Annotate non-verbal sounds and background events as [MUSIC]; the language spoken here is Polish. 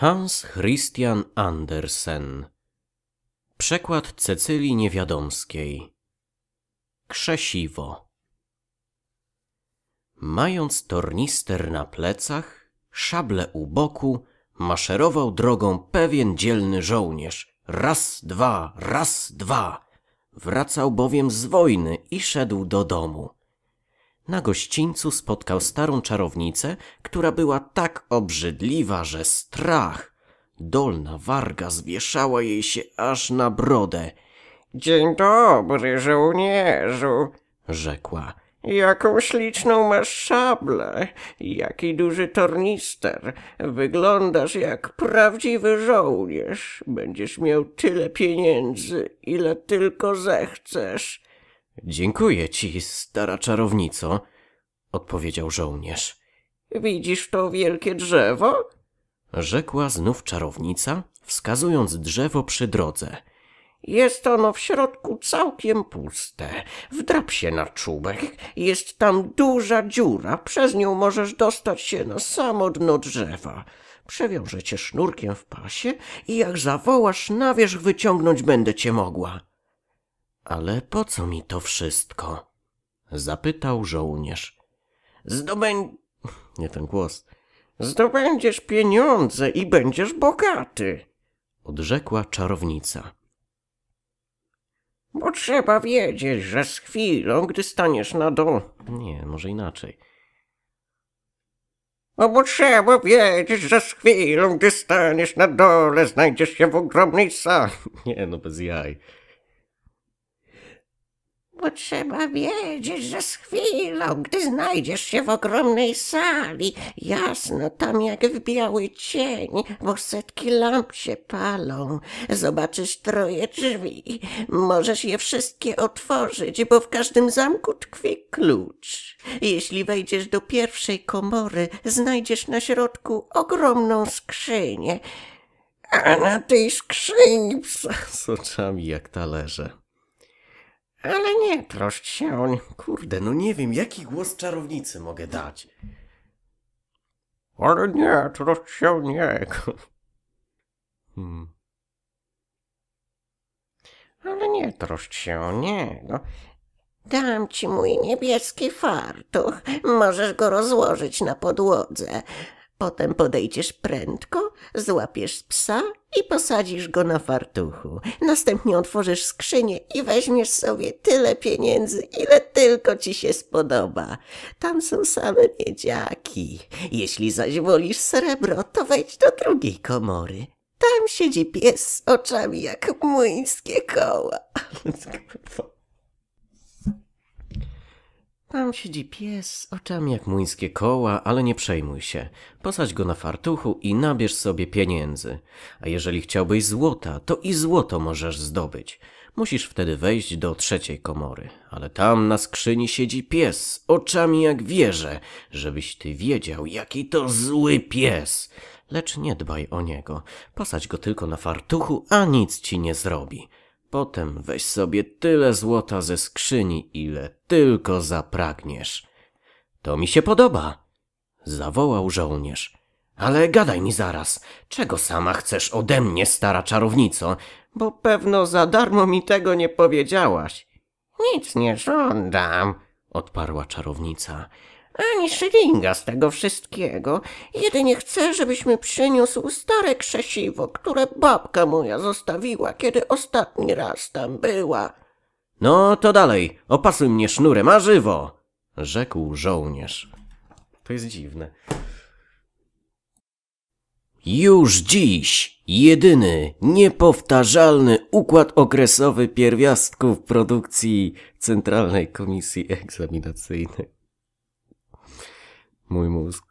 Hans Christian Andersen Przekład Cecylii Niewiadomskiej Krzesiwo Mając tornister na plecach, szable u boku, maszerował drogą pewien dzielny żołnierz. Raz, dwa, raz, dwa. Wracał bowiem z wojny i szedł do domu na gościńcu spotkał starą czarownicę, która była tak obrzydliwa, że strach. Dolna warga zwieszała jej się aż na brodę. Dzień dobry, żołnierzu, rzekła. Jaką śliczną masz szablę, jaki duży tornister. Wyglądasz jak prawdziwy żołnierz. Będziesz miał tyle pieniędzy, ile tylko zechcesz. Dziękuję ci, stara czarownico, odpowiedział żołnierz. Widzisz to wielkie drzewo? Rzekła znów czarownica, wskazując drzewo przy drodze. Jest ono w środku całkiem puste. Wdrap się na czubek. Jest tam duża dziura. Przez nią możesz dostać się na samo dno drzewa. Przewiążę cię sznurkiem w pasie i jak zawołasz, na wierzch wyciągnąć będę cię mogła. Ale po co mi to wszystko? Zapytał żołnierz. Nie ten głos. Zdobędziesz pieniądze i będziesz bogaty, odrzekła czarownica. Bo trzeba wiedzieć, że z chwilą, gdy staniesz na dole... Nie, może inaczej. No bo trzeba wiedzieć, że z chwilą, gdy staniesz na dole, znajdziesz się w ogromnej sali. [LAUGHS] Nie, no bez jaj bo trzeba wiedzieć, że z chwilą, gdy znajdziesz się w ogromnej sali, jasno tam jak w biały cień, bo setki lamp się palą, zobaczysz troje drzwi. Możesz je wszystkie otworzyć, bo w każdym zamku tkwi klucz. Jeśli wejdziesz do pierwszej komory, znajdziesz na środku ogromną skrzynię, a na tej skrzyni psa [LAUGHS] z oczami jak talerze. Ale nie, troszcz się on. Kurde, no nie wiem, jaki głos czarownicy mogę dać. Ale nie, troszcz się nie. Hmm. Ale nie troszcz się, o no. Dam ci mój niebieski fartuch, możesz go rozłożyć na podłodze. Potem podejdziesz prędko, złapiesz psa i posadzisz go na fartuchu. Następnie otworzysz skrzynię i weźmiesz sobie tyle pieniędzy, ile tylko ci się spodoba. Tam są same miedziaki. Jeśli zaś wolisz srebro, to wejdź do drugiej komory. Tam siedzi pies z oczami jak młyńskie koła. [LAUGHS] [LAUGHS] Tam siedzi pies oczami jak muńskie koła, ale nie przejmuj się. Posadź go na fartuchu i nabierz sobie pieniędzy. A jeżeli chciałbyś złota, to i złoto możesz zdobyć. Musisz wtedy wejść do trzeciej komory, ale tam na skrzyni siedzi pies oczami jak wieże, żebyś ty wiedział, jaki to zły pies. Lecz nie dbaj o niego, posadź go tylko na fartuchu, a nic ci nie zrobi. Potem weź sobie tyle złota ze skrzyni, ile tylko zapragniesz. To mi się podoba, zawołał żołnierz. Ale gadaj mi zaraz, czego sama chcesz ode mnie, stara czarownico, bo pewno za darmo mi tego nie powiedziałaś. Nic nie żądam, odparła czarownica ani szylinga z tego wszystkiego. Jedynie chcę, żebyśmy przyniósł stare krzesiwo, które babka moja zostawiła, kiedy ostatni raz tam była. No to dalej, opasuj mnie sznurem, a żywo! Rzekł żołnierz. To jest dziwne. Już dziś jedyny, niepowtarzalny układ okresowy pierwiastków produkcji Centralnej Komisji Egzaminacyjnej. muito mózg